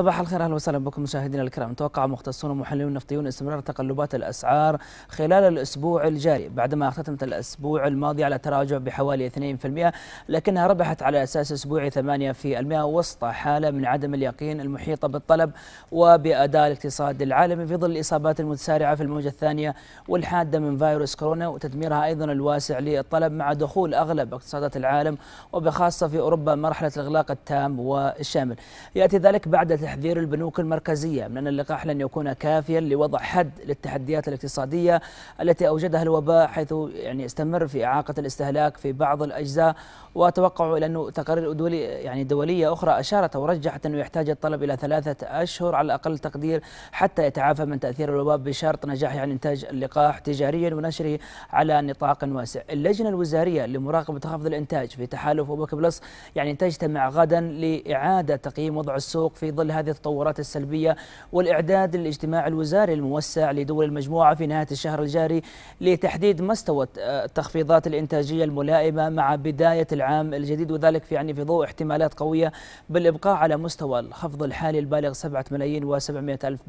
صباح الخير اهلا وسهلا بكم مشاهدينا الكرام توقع مختصون ومحللون نفطيون استمرار تقلبات الاسعار خلال الاسبوع الجاري بعدما ختمت الاسبوع الماضي على تراجع بحوالي 2% لكنها ربحت على اساس اسبوعي 8% وسط حاله من عدم اليقين المحيطه بالطلب وباداء الاقتصاد العالمي في ظل الاصابات المتسارعه في الموجه الثانيه والحاده من فيروس كورونا وتدميرها ايضا الواسع للطلب مع دخول اغلب اقتصادات العالم وبخاصه في اوروبا مرحله الاغلاق التام والشامل ياتي ذلك بعد تحذير البنوك المركزية من أن اللقاح لن يكون كافيا لوضع حد للتحديات الاقتصادية التي أوجدها الوباء حيث يعني استمر في إعاقة الاستهلاك في بعض الأجزاء وتوقعوا إلى أنه تقارير دولي يعني دولية أخرى أشارت ورجحت أنه يحتاج الطلب إلى ثلاثة أشهر على أقل تقدير حتى يتعافى من تأثير الوباء بشرط نجاح يعني إنتاج اللقاح تجاريا ونشره على نطاق واسع اللجنة الوزارية لمراقبة خفض الإنتاج في تحالف أوبك بلس يعني تجتمع غدا لإعادة تقييم وضع السوق في ظل هذه التطورات السلبية والإعداد للاجتماع الوزاري الموسع لدول المجموعة في نهاية الشهر الجاري لتحديد مستوى التخفيضات الإنتاجية الملائمة مع بداية العام الجديد وذلك في يعني في ضوء احتمالات قوية بالإبقاء على مستوى الخفض الحالي البالغ 7 ملايين و700 ألف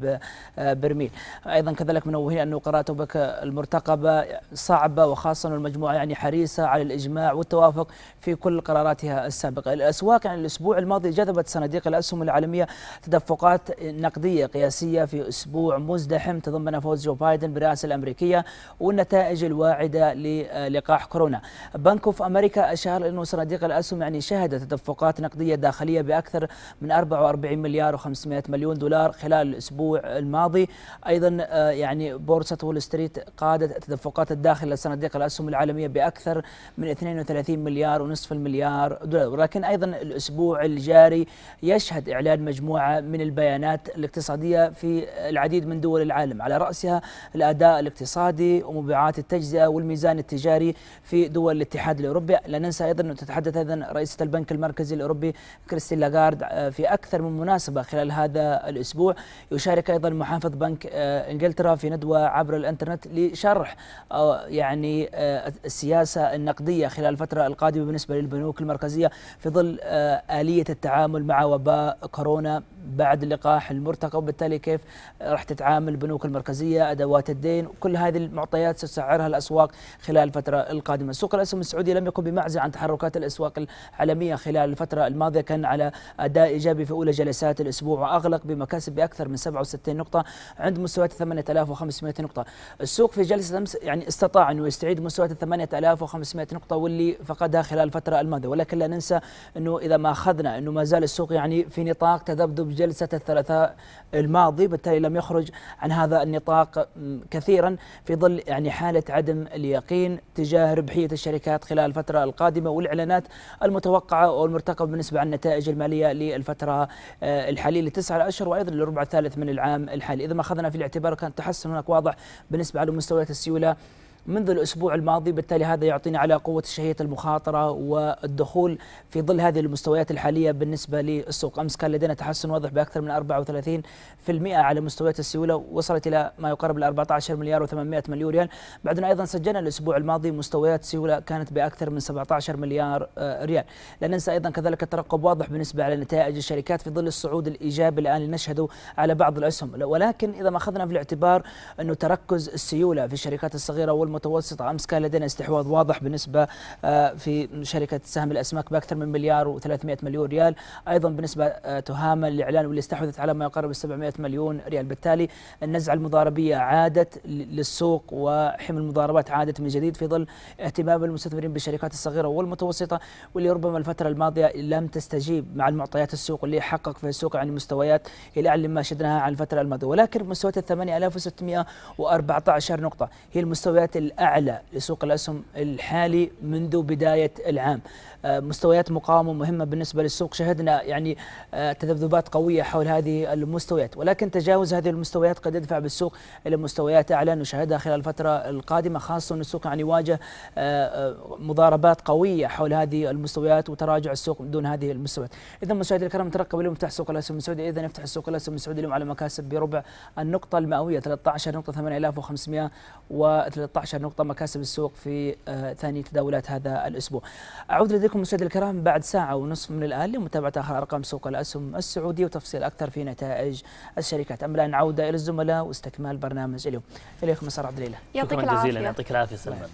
آه، برميل أيضا كذلك منوهين أن قرارات بك المرتقبة صعبة وخاصة المجموعة يعني حريصة على الإجماع والتوافق في كل قراراتها السابقة الأسواق يعني الأسبوع الماضي جذبت صناديق الأسهم العالمية تدفقات نقدية قياسية في أسبوع مزدحم تضمن فوز جو بايدن بالرئاسة الأمريكية والنتائج الواعدة للقاح كورونا بنك اوف أمريكا أشار أنه صناديق الأسهم يعني شهدت تدفقات نقدية داخلية بأكثر من 44 مليار و500 مليون دولار خلال الأسبوع الماضي أيضا آه، يعني بورصة وول ستريت قادت تدفقات الداخل لصناديق الأسهم العالمية بأكثر من 32 مليار ونصف المليار دولار ولكن أيضا الأسبوع الجاري يشهد إعلان مجموعة مجموعة من البيانات الاقتصادية في العديد من دول العالم على رأسها الأداء الاقتصادي ومبيعات التجزئة والميزان التجاري في دول الاتحاد الأوروبي لا ننسى أيضا أن تتحدث أيضا رئيسة البنك المركزي الأوروبي كريستين لاغارد آه، في أكثر من مناسبة خلال هذا الأسبوع يشارك أيضا محافظ بنك آه، إنجلترا في ندوة عبر الإنترنت لشرح آه، يعني السياسة النقدية خلال الفترة القادمة بالنسبة للبنوك المركزية في ظل آلية التعامل مع وباء كورونا بعد اللقاح المرتقب وبالتالي كيف راح تتعامل البنوك المركزيه ادوات الدين كل هذه المعطيات ستسعرها الاسواق خلال الفتره القادمه سوق الاسهم السعودي لم يكن بمعزل عن تحركات الاسواق العالميه خلال الفتره الماضيه كان على اداء ايجابي في اولى جلسات الاسبوع واغلق بمكاسب باكثر من 67 نقطه عند مستويات 8500 نقطه السوق في جلسه امس يعني استطاع انه يستعيد مستويات 8500 نقطه واللي فقدها خلال الفتره الماضيه ولكن لا ننسى انه اذا ما اخذنا انه ما زال السوق يعني في نطاق تذبذب جلسة الثلاثاء الماضي بالتالي لم يخرج عن هذا النطاق كثيرا في ظل يعني حالة عدم اليقين تجاه ربحية الشركات خلال الفترة القادمة والإعلانات المتوقعة والمرتقبة بالنسبة عن النتائج المالية للفترة آه، الحالية لتسعة أشهر وأيضا للربع الثالث من العام الحالي إذا ما أخذنا في الاعتبار كان تحسن هناك واضح بالنسبة على مستويات السيولة منذ الأسبوع الماضي بالتالي هذا يعطينا على قوة شهية المخاطرة والدخول في ظل هذه المستويات الحالية بالنسبة للسوق أمس كان لدينا تحسن واضح بأكثر من 34% على مستويات السيولة وصلت إلى ما يقارب ال 14 مليار و800 مليون ريال بعدنا أيضا سجلنا الأسبوع الماضي مستويات سيولة كانت بأكثر من 17 مليار آه، ريال لا ننسى أيضا كذلك الترقب واضح بالنسبة على نتائج الشركات في ظل الصعود الإيجابي الآن نشهده على بعض الأسهم ولكن إذا ما أخذنا في الاعتبار أنه تركز السيولة في الشركات الصغيرة والم المتوسط امس كان لدينا استحواذ واضح بالنسبه آه، في شركه سهم الاسماك باكثر من مليار و300 مليون ريال ايضا بالنسبه آه، تهامه الاعلان واللي استحوذت على ما يقارب 700 مليون ريال بالتالي النزعه المضاربيه عادت للسوق وحمل المضاربات عادت من جديد في ظل اهتمام المستثمرين بالشركات الصغيره والمتوسطه واللي ربما الفتره الماضيه لم تستجيب مع المعطيات السوق اللي حقق في السوق عن يعني مستويات الى اعلى ما شدناها عن الفتره الماضيه ولكن مستويات ال 8614 نقطه هي المستويات الأعلى لسوق الأسهم الحالي منذ بداية العام آه، مستويات مقاومة مهمة بالنسبة للسوق شهدنا يعني آه، تذبذبات قوية حول هذه المستويات ولكن تجاوز هذه المستويات قد يدفع بالسوق إلى مستويات أعلى نشاهدها خلال الفترة القادمة خاصة أن السوق يعني واجه آه، مضاربات قوية حول هذه المستويات وتراجع السوق دون هذه المستويات إذا مشاهدينا الكرام ترقب اليوم يفتح سوق الأسهم السعودي إذا يفتح السوق الأسهم السعودي اليوم على مكاسب بربع النقطة المئوية 13.8500 و 11 نقطة مكاسب السوق في آه، ثاني تداولات هذا الأسبوع أعود لديكم مشاهدي الكرام بعد ساعة ونصف من الآن لمتابعة آخر أرقام سوق الأسهم السعودي وتفصيل أكثر في نتائج الشركات أما الآن عودة إلى الزملاء واستكمال برنامج اليوم إليكم مسار عبد الإله يعطيك العافية يعطيك العافية